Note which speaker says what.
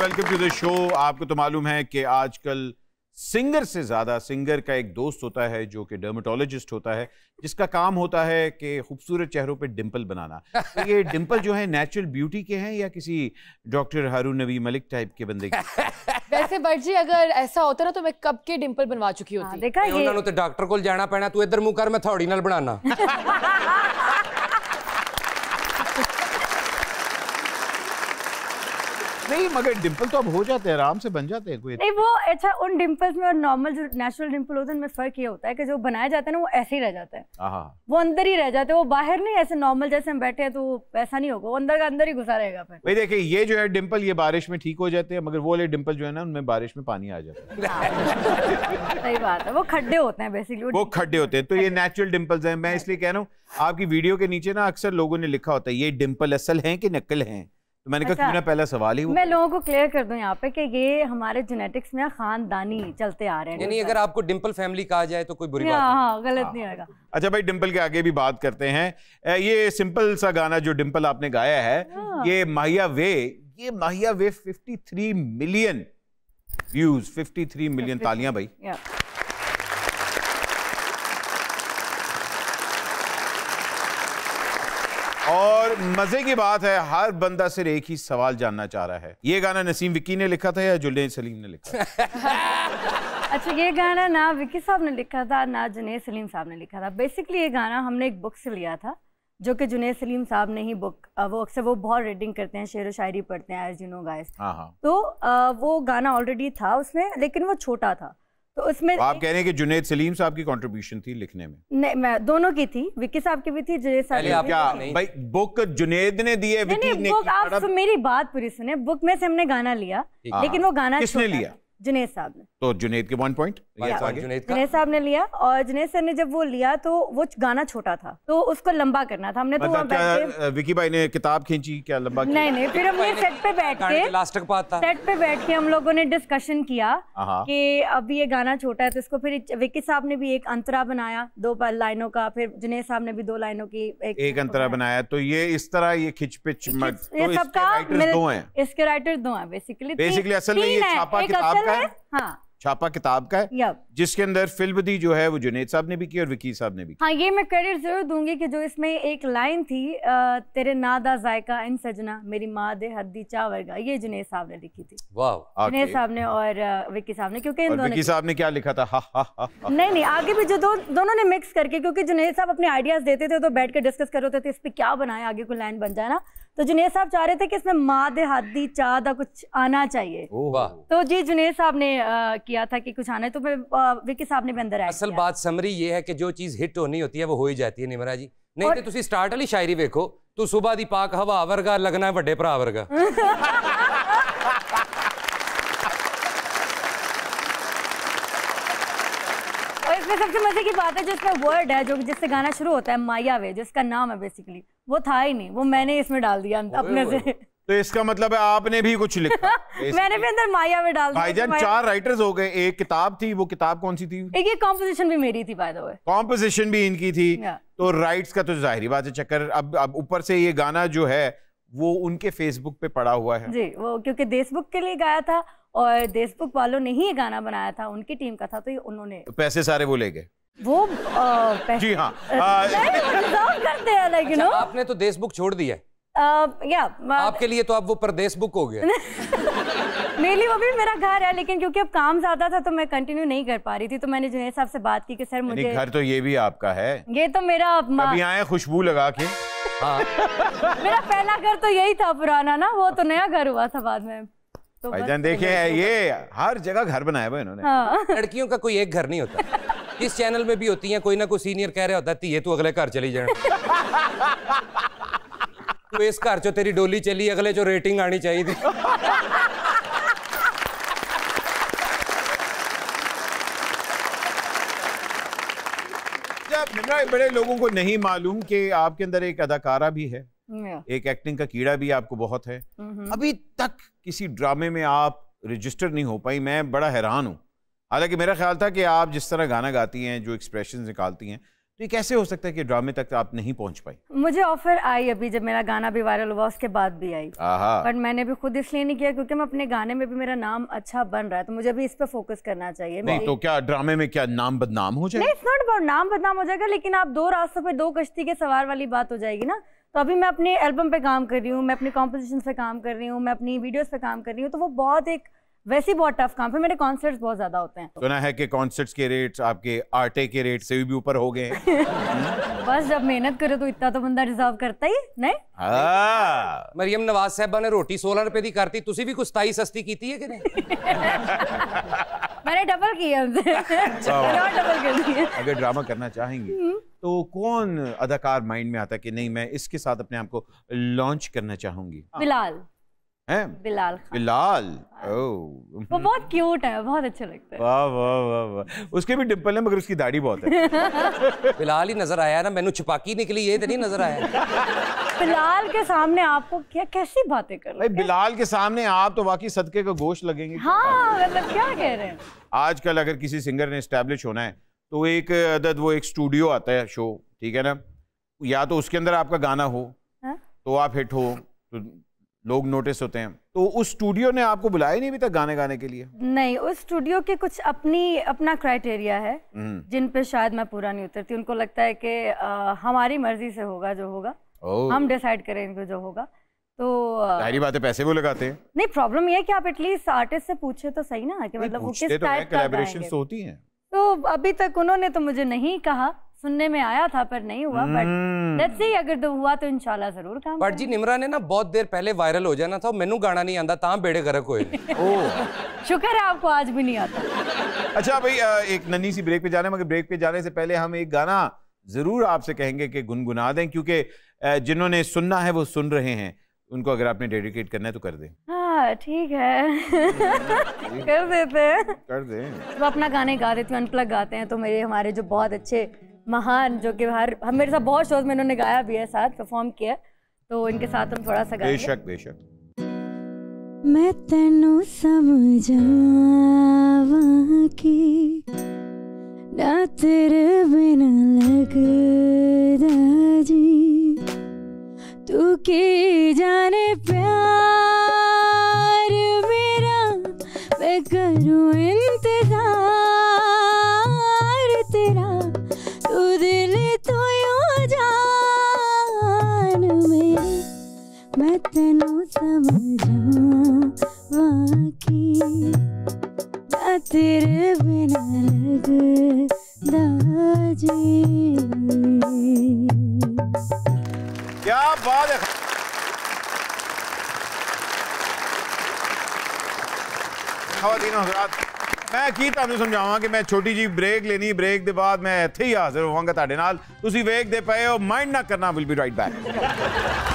Speaker 1: Welcome to the show आपको तो मालूम है कि आजकल सिंगर से ज़्यादा सिंगर का एक दोस्त होता है जो कि डर्मेटोलॉजिस्ट होता है जिसका काम होता है कि खूबसूरत चेहरों पे डिंपल बनाना तो ये डिंपल जो है नेचुरल ब्यूटी के हैं या किसी डॉक्टर हारून नबी
Speaker 2: मलिक टाइप के बंदे के
Speaker 3: वैसे बट जी अगर ऐसा होता ना तो मैं कब के डिंपल बनवा चुकी होती हाँ, देखा ये
Speaker 2: डॉक्टर तो को जाना पैना तू इधर मुंह कर मैं थोड़ी नाल बनाना नहीं मगर
Speaker 1: डिंपल तो अब हो जाते हैं आराम से बन जाते हैं कोई नहीं
Speaker 3: वो अच्छा उन डिंपल्स में और नॉर्मल जो नेचुरल डिंपल होते हैं उनमें फर्क ये होता है कि जो बनाए जाते हैं ना वो ऐसे ही रह जाते हैं वो अंदर ही रह जाते हैं वो बाहर नहीं ऐसे नॉर्मल जैसे हम बैठे हैं तो ऐसा नहीं होगा वो अंदर का अंदर ही घुसा रहेगा फिर
Speaker 1: भाई देखिए ये जो है डिम्पल ये बारिश में ठीक हो जाते हैं मगर वो वाले डिम्पल जो है ना उनमें बारिश में पानी आ जाता है
Speaker 3: हाँ। सही बात है वो खड्डे होते हैं बेसिकली वो
Speaker 1: खड्डे होते हैं तो ये नेचुरल डिम्पल्स हैं मैं इसलिए कह रहा हूँ आपकी वीडियो के नीचे ना अक्सर लोगों ने लिखा होता है ये डिम्पल असल हैं कि नकल हैं तो मैंने कहा अच्छा, क्यों ना पहला सवाल ही मैं
Speaker 3: लोगों को क्लियर कर दूं यहाँ पे कि ये हमारे जेनेटिक्स में खानदानी चलते आ रहे हैं यानी अगर
Speaker 2: आपको डिंपल फैमिली कहा जाए तो कोई बुरी हाँ, बात नहीं
Speaker 3: हाँ, गलत हाँ। नहीं होगा
Speaker 2: अच्छा भाई डिंपल के आगे भी बात करते हैं ये
Speaker 1: सिंपल सा गाना जो डिंपल आपने गाया है हाँ। ये माहिया वे ये माहिया वे fifty million views fifty million तालियां भाई मजे की बात है हर बंदा सिर्फ एक ही सवाल जानना चाह रहा है ये गाना नसीम विक्की ने लिखा था या जुल्ले सलीम ने लिखा
Speaker 3: अच्छा ये गाना ना विक्की साहब ने लिखा था ना जुनेद सलीम साहब ने लिखा था बेसिकली ये गाना हमने एक बुक से लिया था जो कि जुनेद सलीम साहब ने ही बुक वो अक्सर वो बहुत रीडिंग करते हैं शेर व शायरी पढ़ते हैं एज यू नो गाइस तो आ, वो गाना ऑलरेडी था उसमें लेकिन वो छोटा था तो उसमें आप कह
Speaker 1: रहे हैं कि जुनेद सलीम साहब की कंट्रीब्यूशन थी लिखने में
Speaker 3: नहीं मैं दोनों की थी विक्की साहब की भी थी जुनेद साहब की क्या भाई
Speaker 1: बुक जुनेद ने दी है विक्की ने बुक आप
Speaker 3: मेरी बात पूरी सुने बुक में से हमने गाना लिया लेकिन वो गाना किसने लिया जुनेद साहब ने
Speaker 1: तो जुनेद के वन पॉइंट जुनेद
Speaker 3: साहब ने लिया और जुनेद सर ने जब वो लिया तो वो गाना छोटा था तो उसको लंबा करना था हमने तो मतलब तो
Speaker 1: क्या विकी भाई ने किताब खींची क्या लंबा नहीं नहीं फिर हम सेट पे बैठ के लास्ट तक पाता सेट पे बैठ के हम
Speaker 3: लोगों ने डिस्कशन किया हाँ, हाँ। कि अब ये गाना छोटा है तो इसको फिर विकी साहब ने भी एक अंतरा बनाया दो लाइनों का फिर जुनेद साहब ने भी दो लाइनों की
Speaker 1: एक अंतरा बनाया तो ये इस तरह ये खिच पिच तो ये सबका दो
Speaker 3: इसके राइटर दो है बेसिकली बेसिकली असल में ये छापा किताब का का है हाँ
Speaker 1: छापा किताब का है जिसके अंदर फिल्म दी जो है वो जुनेद साहब ने भी की और विकी साहब ने भी
Speaker 3: हाँ ये मैं क्रेडिट जरूर दूंगी कि जो इसमें एक लाइन थी आ, तेरे नादा जायका इन सजना मेरी माँ दे हद्दी चावर का ये जुनेद साहब ने लिखी थी
Speaker 1: वाह जुनेद साहब
Speaker 3: ने और विकी साहब ने क्योंकि इन विकी
Speaker 1: साहब ने क्या लिखा था हा, हा, हा, नहीं
Speaker 3: नहीं आगे भी जो दो, दोनों ने मिक्स करके क्योंकि जुनेद साहब अपने आइडियाज देते थे तो बैठ कर डिस्कस कर रहे थे इस पर क्या बनाए आगे को लाइन बन जाए ना तो जुनेद साहब चाह रहे थे कि इसमें माँ दे हाथ दी चाह दा कुछ आना चाहिए तो जी जुनेद साहब ने आ, किया था कि कुछ आना है तो फिर विकी साहब ने भी अंदर आया असल
Speaker 2: बात समरी ये है कि जो चीज़ हिट होनी होती है वो हो ही जाती है निमरा जी नहीं तो स्टार्ट वाली शायरी देखो तू सुबह ਸਵੇਰ पाक हवा वर्गा लगना ਲੱਗਣਾ ਵੱਡੇ ਭਰਾ
Speaker 3: पे सबसे मजे की बात है जो इसमें वर्ड है जो जिससे गाना शुरू होता है माया वे जिसका नाम है बेसिकली वो था ही नहीं वो मैंने इसमें डाल दिया अपने से
Speaker 1: तो इसका मतलब है आपने भी कुछ लिखा
Speaker 3: मैंने भी अंदर माया में डाल दिया भाईजान चार
Speaker 1: राइटर्स हो गए एक किताब थी वो किताब कौन सी थी
Speaker 3: एक ये कॉम्पोजिशन भी मेरी थी बाय द वे
Speaker 1: कॉम्पोजिशन भी इनकी थी तो राइट्स का तो जाहिर बात है चक्कर अब अब ऊपर से ये गाना जो है वो उनके फेसबुक पे पड़ा हुआ है
Speaker 3: जी वो क्योंकि देशबुक के लिए गाया था और देशमुख वालों ने ही ये गाना बनाया था उनकी टीम का था तो ये उन्होंने
Speaker 1: पैसे सारे
Speaker 2: वो ले गए
Speaker 3: वो आ, जी हाँ आ, हाँ। करते हैं लाइक यू नो
Speaker 2: आपने तो देशमुख छोड़ दिया
Speaker 3: या आपके लिए तो
Speaker 2: आप वो परदेश बुक हो गए
Speaker 3: मेनली वो भी मेरा घर है लेकिन क्योंकि अब काम ज्यादा था तो मैं कंटिन्यू नहीं कर पा रही थी तो मैंने जुनेद साहब से बात की कि सर मुझे घर
Speaker 1: तो ये भी आपका है
Speaker 3: ये तो मेरा कभी आए
Speaker 1: खुशबू लगा के
Speaker 2: हाँ।
Speaker 3: मेरा पहला घर तो यही था पुराना ना वो तो नया घर हुआ था बाद में तो भाईजान देखिए
Speaker 2: ये हर जगह घर बनाया हुआ इन्होंने हाँ। लड़कियों का कोई एक घर नहीं होता इस चैनल में भी होती है कोई ना कोई सीनियर कह रहा होता है ये तू अगले घर चली जाए तो इस घर चो तेरी डोली चली अगले चो रेटिंग आनी चाहिए
Speaker 1: बड़े लोगों को नहीं मालूम कि आपके अंदर एक अदाकारा भी है एक एक्टिंग का कीड़ा भी आपको बहुत है mm-hmm. अभी तक किसी ड्रामे में आप रजिस्टर नहीं हो पाई मैं बड़ा हैरान हूँ हालांकि मेरा ख्याल था कि आप जिस तरह गाना गाती हैं जो एक्सप्रेशन निकालती हैं तो ये कैसे हो सकता है कि ड्रामे तक आप नहीं पहुंच पाई
Speaker 3: मुझे ऑफर आई अभी जब मेरा गाना भी वायरल हुआ उसके बाद भी आई बट मैंने भी खुद इसलिए नहीं किया क्योंकि मैं अपने गाने में भी मेरा नाम अच्छा बन रहा है तो मुझे भी इस पर फोकस करना चाहिए नहीं मेरी... तो
Speaker 1: क्या ड्रामे में क्या नाम बदनाम हो जाएगा इट्स
Speaker 3: नॉट अबाउट नाम बदनाम हो जाएगा लेकिन आप दो रास्तों पर दो कश्ती के सवार वाली बात हो जाएगी ना तो अभी मैं अपने एल्बम पे काम कर रही हूँ मैं अपने कॉम्पोजिशन पे काम कर रही हूँ मैं अपनी वीडियोस पे काम कर रही हूँ तो वो बहुत एक वैसे बहुत टफ काम है मेरे कॉन्सर्ट्स बहुत ज्यादा होते हैं
Speaker 1: सुना है कि कॉन्सर्ट्स के रेट्स आपके
Speaker 2: आटे के रेट से भी ऊपर हो गए
Speaker 3: बस जब मेहनत करो तो इतना तो बंदा रिजर्व करता ही नहीं
Speaker 2: हाँ। मरियम नवाज साहबा ने रोटी सोलह रुपए की करती भी कुछ ताई सस्ती की है कि नहीं
Speaker 3: मैंने डबल किया डबल अच्छा। कर दिया अगर
Speaker 1: ड्रामा करना चाहेंगे हम्म। तो कौन अदाकार माइंड में आता है कि नहीं मैं इसके साथ अपने आप को लॉन्च करना चाहूंगी हाँ। बिलाल है बिलाल बिलाल
Speaker 2: हाँ। ओह वो
Speaker 3: बहुत क्यूट है बहुत अच्छा लगता है
Speaker 2: वाह वाह वाह वाह उसके भी डिम्पल है मगर उसकी दाढ़ी बहुत
Speaker 3: है
Speaker 2: बिलाल ही नजर आया ना मैंने छुपाकी निकली ये तो नहीं नजर आया
Speaker 1: बिलाल के सामने आपको क्या कैसी बातें कर भाई बिलाल के सामने आप तो वाकई सदके का गोश लगेंगे हाँ मतलब क्या कह रहे हैं आजकल अगर किसी सिंगर ने स्टैब्लिश होना है तो एक अदद वो एक स्टूडियो आता है शो ठीक है ना या तो उसके अंदर आपका गाना हो हा? तो आप हिट हो तो लोग नोटिस होते हैं तो उस स्टूडियो ने आपको बुलाया नहीं अभी तक गाने गाने के लिए
Speaker 3: नहीं उस स्टूडियो के कुछ अपनी अपना क्राइटेरिया है हम्म। जिन पे शायद मैं पूरा नहीं उतरती उनको लगता है कि हमारी मर्जी से होगा जो होगा हम डिसाइड करेंगे जो होगा तो सारी
Speaker 1: बातें पैसे वो लगाते हैं
Speaker 3: नहीं प्रॉब्लम ये है कि आप एटलीस्ट आर्टिस्ट से पूछे तो सही ना कि मतलब वो किस टाइप तो का कोलैबोरेशन होती हैं तो अभी तक उन्होंने तो मुझे नहीं कहा सुनने में आया था पर नहीं हुआ बट लेट्स सी अगर तो हुआ तो इंशाल्लाह जरूर काम बट जी निमरा
Speaker 2: ने ना बहुत देर पहले वायरल हो जाना था मेनू गाना नहीं आंदा ता बेड़े गरक होए
Speaker 3: ओ शुक्र है आपको आज भी नहीं आता
Speaker 2: अच्छा भाई एक नन्ही सी ब्रेक पे जाने
Speaker 1: मगर ब्रेक पे जाने से पहले हम एक गाना ज़रूर आपसे कहेंगे कि गुनगुना दें क्योंकि जिन्होंने सुनना है वो सुन रहे हैं उनको अगर आपने डेडिकेट करना है तो कर दें
Speaker 3: हाँ ठीक है
Speaker 1: कर देते हैं कर दें
Speaker 3: तो अपना गाने गा देती हूँ अनप्लग गाते हैं तो मेरे हमारे जो बहुत अच्छे महान जो कि हर हम मेरे साथ बहुत शोज में इन्होंने गाया भी है साथ परफॉर्म किया तो इनके साथ हम थोड़ा सा गाएंगे बेशक बेशक मैं तेनु समझावा की ना तेरे बिना लगदा जी तू के जाने प्यार मेरा मैं करूँ इंतजार तेरा तू दिल तो यूं जान मेरी मैं तेनू समझा वाकी ना तेरे बिना
Speaker 1: खातन हजरात मैं की तुम समझावा कि मैं छोटी जी ब्रेक लेनी ब्रेक के बाद मैं इतें ही हाजिर होवगा वेख दे पे हो माइंड ना करना विल बी राइट बैक